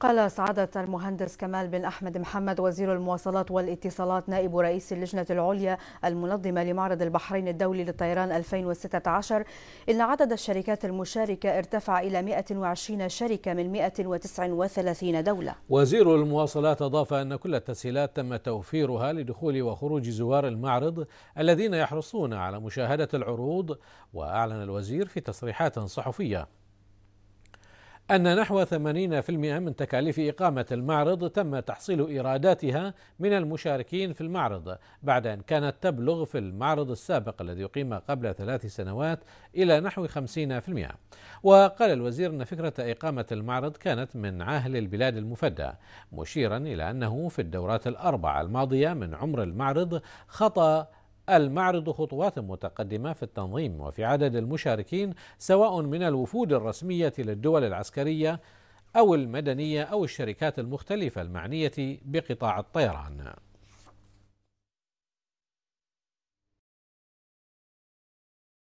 قال سعادة المهندس كمال بن أحمد محمد وزير المواصلات والاتصالات نائب رئيس اللجنة العليا المنظمة لمعرض البحرين الدولي للطيران 2016 إن عدد الشركات المشاركة ارتفع إلى 120 شركة من 139 دولة وزير المواصلات أضاف أن كل التسهيلات تم توفيرها لدخول وخروج زوار المعرض الذين يحرصون على مشاهدة العروض وأعلن الوزير في تصريحات صحفية أن نحو 80% من تكاليف إقامة المعرض تم تحصيل إيراداتها من المشاركين في المعرض بعد أن كانت تبلغ في المعرض السابق الذي أقيم قبل ثلاث سنوات إلى نحو 50% وقال الوزير أن فكرة إقامة المعرض كانت من عاهل البلاد المفدى مشيرا إلى أنه في الدورات الأربعة الماضية من عمر المعرض خطأ المعرض خطوات متقدمة في التنظيم وفي عدد المشاركين سواء من الوفود الرسمية للدول العسكرية أو المدنية أو الشركات المختلفة المعنية بقطاع الطيران